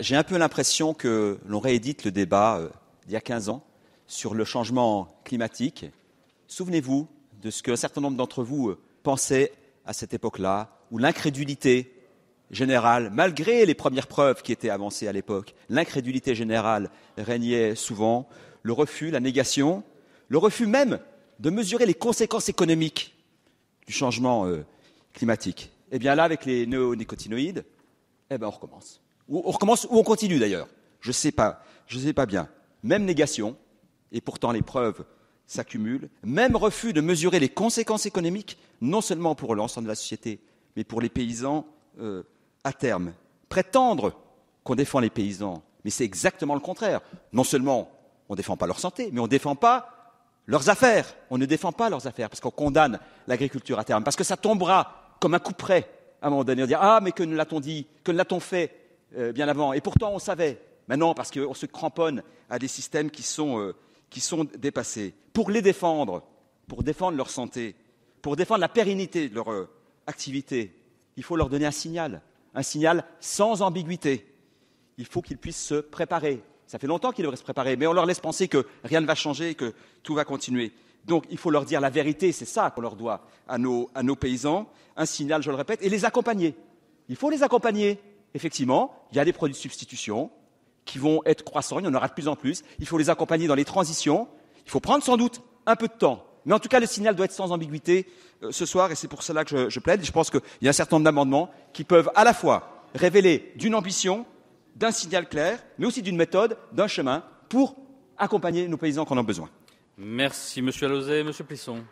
J'ai un peu l'impression que l'on réédite le débat euh, d'il y a 15 ans sur le changement climatique. Souvenez-vous de ce qu'un certain nombre d'entre vous euh, pensaient à cette époque-là, où l'incrédulité générale, malgré les premières preuves qui étaient avancées à l'époque, l'incrédulité générale régnait souvent, le refus, la négation, le refus même de mesurer les conséquences économiques du changement euh, climatique. Eh bien là, avec les néonicotinoïdes, eh ben, on recommence. Ou on recommence ou on continue d'ailleurs. Je ne sais pas. Je sais pas bien. Même négation, et pourtant les preuves s'accumulent. Même refus de mesurer les conséquences économiques, non seulement pour l'ensemble de la société, mais pour les paysans euh, à terme. Prétendre qu'on défend les paysans, mais c'est exactement le contraire. Non seulement on ne défend pas leur santé, mais on ne défend pas leurs affaires. On ne défend pas leurs affaires parce qu'on condamne l'agriculture à terme, parce que ça tombera comme un coup près à un moment donné. On Ah, mais que ne l'a-t-on dit Que ne l'a-t-on fait euh, bien avant. Et pourtant, on savait. Maintenant, parce qu'on se cramponne à des systèmes qui sont, euh, qui sont dépassés. Pour les défendre, pour défendre leur santé, pour défendre la pérennité de leur euh, activité, il faut leur donner un signal, un signal sans ambiguïté. Il faut qu'ils puissent se préparer. Ça fait longtemps qu'ils devraient se préparer, mais on leur laisse penser que rien ne va changer, que tout va continuer. Donc il faut leur dire la vérité, c'est ça qu'on leur doit à nos paysans, un signal, je le répète, et les accompagner. Il faut les accompagner effectivement, il y a des produits de substitution qui vont être croissants, il y en aura de plus en plus. Il faut les accompagner dans les transitions. Il faut prendre sans doute un peu de temps. Mais en tout cas, le signal doit être sans ambiguïté euh, ce soir, et c'est pour cela que je, plaide. je pense qu'il y a un certain nombre d'amendements qui peuvent à la fois révéler d'une ambition, d'un signal clair, mais aussi d'une méthode, d'un chemin pour accompagner nos paysans qui en ont besoin. Merci, Monsieur Alauzet. Monsieur Plisson.